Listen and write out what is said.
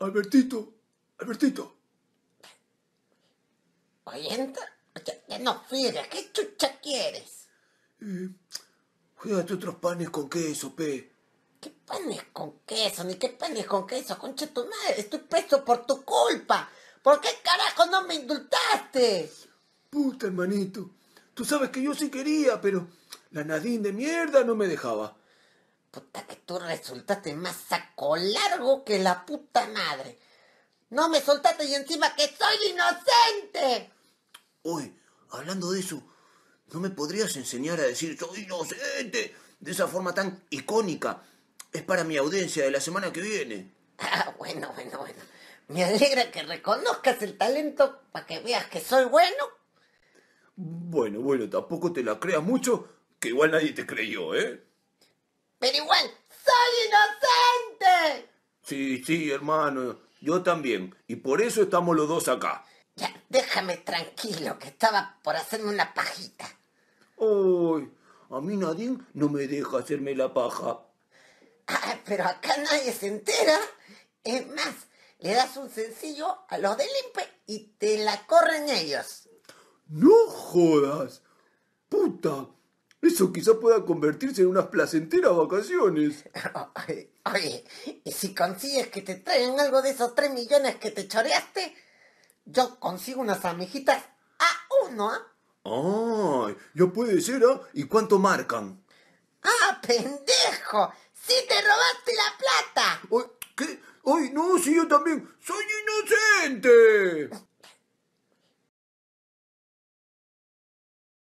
Albertito, Albertito. Oyenta, ya no fíjate, ¿qué chucha quieres? Eh, cuídate otros panes con queso, pe. ¿Qué panes con queso? Ni qué panes con queso, concha tu madre. Estoy preso por tu culpa. ¿Por qué carajo no me indultaste? Puta, hermanito. Tú sabes que yo sí quería, pero la Nadine de mierda no me dejaba. Puta que tú resultaste más saco largo que la puta madre. No me soltaste y encima que soy inocente. Uy, hablando de eso, ¿no me podrías enseñar a decir soy inocente de esa forma tan icónica? Es para mi audiencia de la semana que viene. Ah, bueno, bueno, bueno. Me alegra que reconozcas el talento para que veas que soy bueno. Bueno, bueno, tampoco te la creas mucho, que igual nadie te creyó, ¿eh? Pero igual, soy inocente. Sí, sí, hermano, yo también. Y por eso estamos los dos acá. Ya, déjame tranquilo, que estaba por hacerme una pajita. Uy, a mí nadie no me deja hacerme la paja. Ah, pero acá nadie se entera. Es más, le das un sencillo a los de limpe y te la corren ellos. No jodas. Puta, eso quizá pueda convertirse en unas placenteras vacaciones. Oye, y si consigues que te traigan algo de esos tres millones que te choreaste, yo consigo unas amejitas a uno, ¿ah? Ay, ya puede ser, ¿ah? ¿Y cuánto marcan? ¡Ah, pendejo! ¡Sí te robaste la plata! ¿Qué? ¡Ay, no! ¡Sí, yo también! ¡Soy inocente!